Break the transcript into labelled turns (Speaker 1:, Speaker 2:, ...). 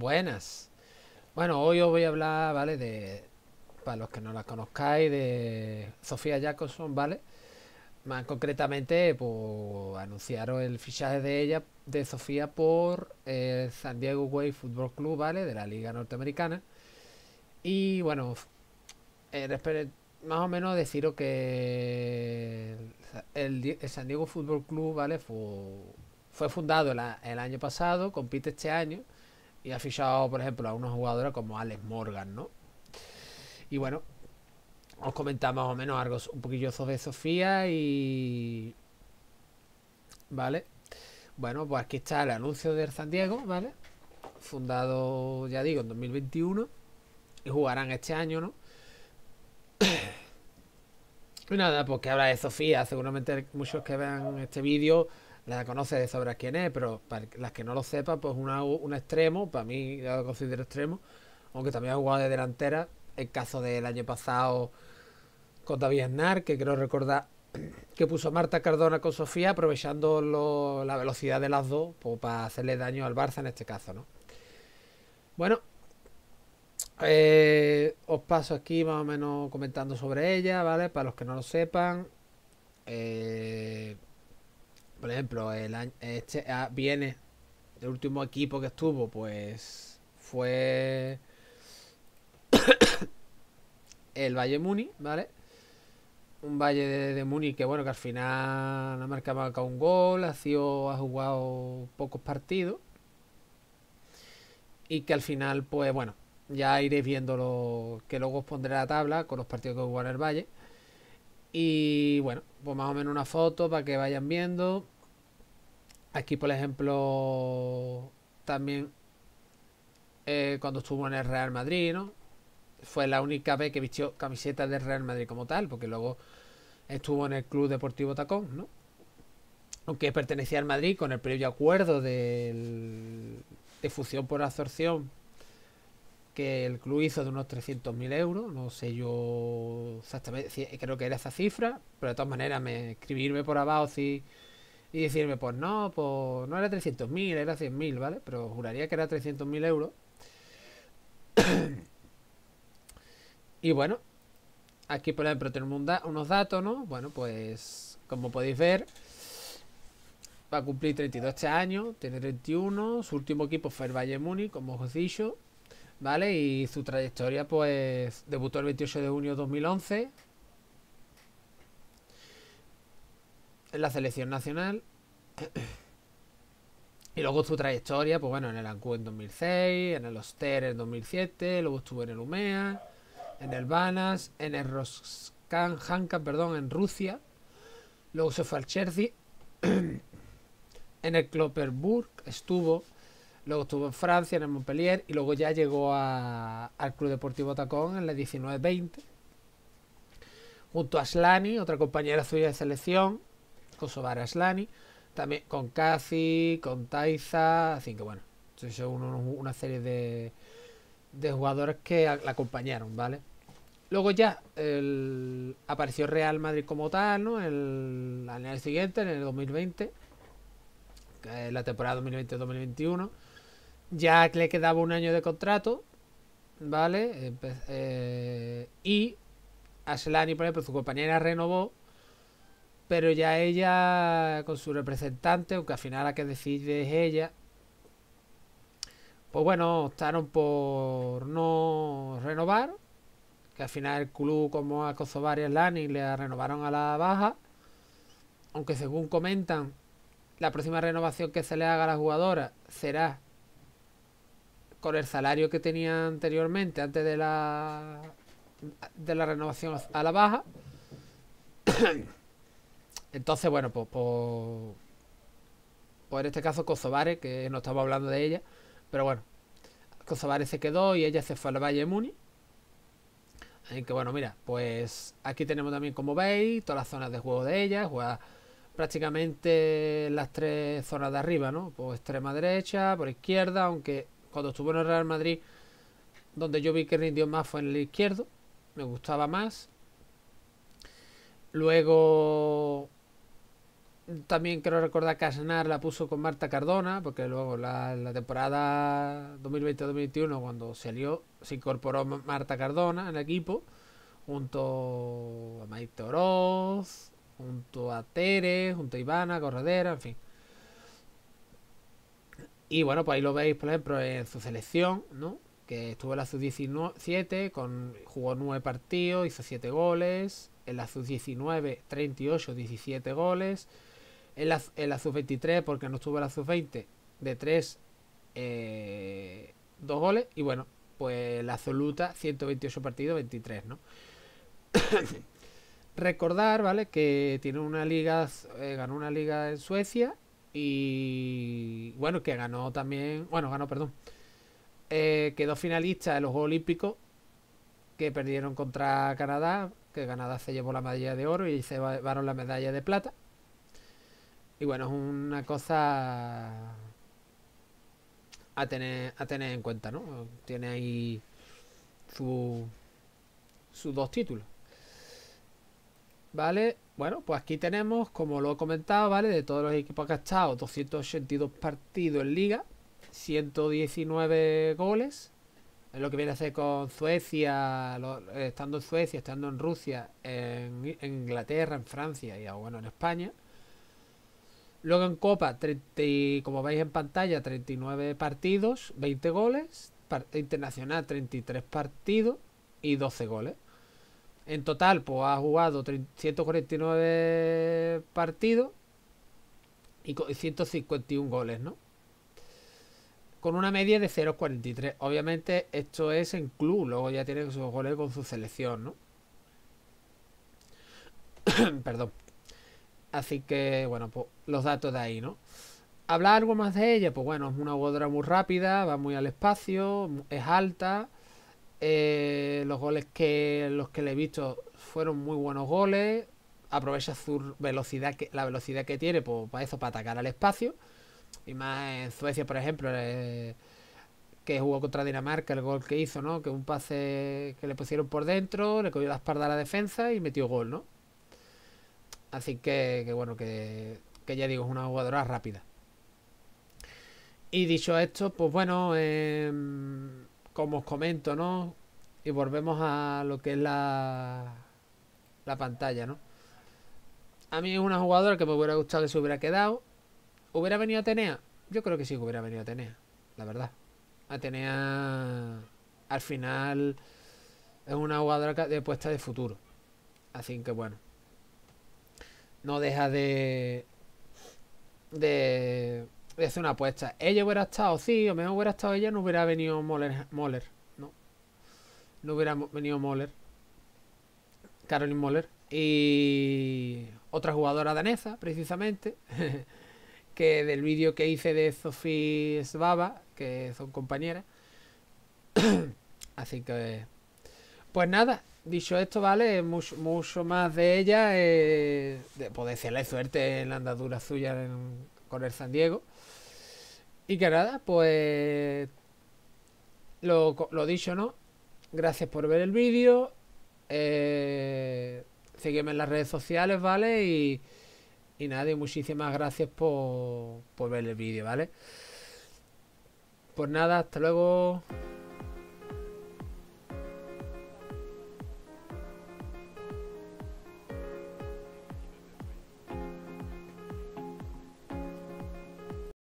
Speaker 1: Buenas. Bueno, hoy os voy a hablar, ¿vale? De, para los que no la conozcáis, de Sofía Jacobson, ¿vale? Más concretamente, pues anunciaron el fichaje de ella, de Sofía, por el eh, San Diego Way Football Club, ¿vale? De la Liga Norteamericana. Y bueno, eh, más o menos deciros que el, San Diego Football Club, ¿vale? Fue, fundado el año pasado, compite este año y ha fichado, por ejemplo, a unos jugadores como Alex Morgan, ¿no? Y bueno, os comentaba más o menos algo un poquillo sobre Sofía y... ¿Vale? Bueno, pues aquí está el anuncio del San Diego, ¿vale? Fundado, ya digo, en 2021 y jugarán este año, ¿no? y nada, pues que habla de Sofía, seguramente muchos que vean este vídeo la conoce de sobra quién es, pero para las que no lo sepan, pues un extremo, para mí ya lo considero extremo, aunque también ha jugado de delantera, el caso del año pasado con David Aznar, que creo recordar que puso Marta Cardona con Sofía, aprovechando la velocidad de las dos pues, para hacerle daño al Barça en este caso, ¿no? Bueno, eh, os paso aquí más o menos comentando sobre ella, ¿vale? Para los que no lo sepan. Eh, por ejemplo, el este, ah, viene, el último equipo que estuvo, pues fue el Valle Muni, ¿vale? Un Valle de, Muni que, bueno, que al final ha marca marca un gol, ha, sido, ha jugado pocos partidos. Y que al final, pues bueno, ya iréis viendo lo que luego os pondré la tabla con los partidos que jugó el Valle. Y bueno, pues más o menos una foto para que vayan viendo. Aquí, por ejemplo, también eh, cuando estuvo en el Real Madrid, ¿no? Fue la única vez que vistió camiseta del Real Madrid como tal, porque luego estuvo en el Club Deportivo Tacón, ¿no? Aunque pertenecía al Madrid con el previo acuerdo de fusión por absorción el club hizo de unos 300.000 euros, no sé yo exactamente, creo que era esa cifra, pero de todas maneras me escribirme por abajo si, y decirme, pues no, pues no era 300.000, era 100.000, ¿vale? Pero juraría que era 300.000 euros. y bueno, aquí por ejemplo tenemos un unos datos, ¿no? Bueno, pues como podéis ver, va a cumplir 32 este año, tiene 31, su último equipo fue el Valle Múnich, como os he dicho. ¿vale? Y su trayectoria, pues, debutó el 28 de junio de 2011 en la selección nacional. Y luego su trayectoria, pues bueno, en el Ancú en 2006, en el Oster en 2007, luego estuvo en el Umea, en el Banas, en el Roskan Hanka, perdón, en Rusia. Luego se fue al Chelsea. en el Klopperburg estuvo luego estuvo en Francia, en el Montpellier, y luego ya llegó al Club Deportivo Tacón en la 19-20, junto a Slani, otra compañera suya de selección, Kosovara Slani, también con Casi, con Taiza, así que bueno, es una serie de, de jugadores que la acompañaron, ¿vale? Luego ya apareció Real Madrid como tal, ¿no? El, año siguiente, en el 2020, la temporada 2020-2021. Ya le quedaba un año de contrato, ¿vale? Eh, y A y por ejemplo, su compañera renovó, pero ya ella con su representante, aunque al final la que decide es ella, pues bueno, optaron por no renovar, que al final el club como a Kosovar y le renovaron a la baja, aunque según comentan, la próxima renovación que se le haga a la jugadora será con el salario que tenía anteriormente, antes de la, de la renovación a la baja. Entonces, bueno, pues, por pues, pues este caso Kosovare, que no estaba hablando de ella, pero bueno, Kosovare se quedó y ella se fue al Valle Muni. Así que bueno, mira, pues aquí tenemos también, como veis, todas las zonas de juego de ella, juega prácticamente las tres zonas de arriba, ¿no? Por pues extrema derecha, por izquierda, aunque cuando estuvo en el Real Madrid, donde yo vi que rindió más fue en el izquierdo, me gustaba más. Luego también quiero recordar que Aznar la puso con Marta Cardona, porque luego la, la temporada 2020-2021, cuando salió, se incorporó Marta Cardona al equipo, junto a Maite Oroz, junto a Tere, junto a Ivana, Corredera, en fin. Y bueno, pues ahí lo veis, por ejemplo, en su selección, Que estuvo en la sub-17, jugó 9 partidos, hizo 7 goles. En la sub-19, 38, 17 goles. En la, en sub-23, porque no estuvo en la sub-20, de 3, 2 eh, goles. Y bueno, pues la absoluta, 128 partidos, 23, ¿no? Recordar, ¿vale? Que tiene una liga, eh, ganó una liga en Suecia y bueno, que ganó también, bueno, ganó, perdón. Eh, quedó finalista de los Juegos Olímpicos, que perdieron contra Canadá, que Canadá se llevó la medalla de oro y se llevaron la medalla de plata. Y bueno, es una cosa a tener, a tener en cuenta, ¿no? Tiene ahí sus dos títulos. ¿Vale? Bueno, pues aquí tenemos, como lo he comentado, ¿vale? De todos los equipos que ha 282 partidos en liga, 119 goles. Es lo que viene a ser con Suecia, eh, estando en Suecia, estando en Rusia, en, Inglaterra, en Francia y ah, bueno, en España. Luego en Copa, como veis en pantalla, 39 partidos, 20 goles. internacional, 33 partidos y 12 goles. En total, pues ha jugado 149 partidos y 151 goles, ¿no? Con una media de 0,43. Obviamente, esto es en club, luego ya tiene sus goles con su selección, ¿no? Perdón. Así que, bueno, pues los datos de ahí, ¿no? ¿Hablar algo más de ella? Pues bueno, es una jugadora muy rápida, va muy al espacio, es alta eh, los goles que los que le he visto fueron muy buenos goles. Aprovecha su velocidad la velocidad que tiene pues, para eso, para atacar al espacio. Y más en Suecia, por ejemplo, eh, que jugó contra Dinamarca, el gol que hizo, ¿no? Que un pase que le pusieron por dentro, le cogió la espalda a la defensa y metió gol, ¿no? Así que, bueno, que, que, ya digo, es una jugadora rápida. Y dicho esto, pues bueno, eh, como os comento, ¿no? Y volvemos a lo que es la, la pantalla, ¿no? A mí es una jugadora que me hubiera gustado que se hubiera quedado. ¿Hubiera venido Atenea? Yo creo que sí que hubiera venido Atenea, la verdad. Atenea al final es una jugadora de puesta de futuro. Así que bueno. No deja de. de Hace una apuesta. Ella hubiera estado, sí, o mejor hubiera estado ella, no hubiera venido Moller. no. No hubiera venido Moller. Caroline Moller. Y otra jugadora danesa, precisamente. que del vídeo que hice de Sofía Svava, que son compañeras. Así que. Pues nada, dicho esto, ¿vale? Mucho, más de ella. Eh, de, pues suerte en la andadura suya con el San Diego. Y que nada, pues lo, dicho, ¿no? Gracias por ver el vídeo. Eh, sígueme en las redes sociales, ¿vale? Y, y nada, y muchísimas gracias por, por ver el vídeo, ¿vale? Pues nada, hasta luego.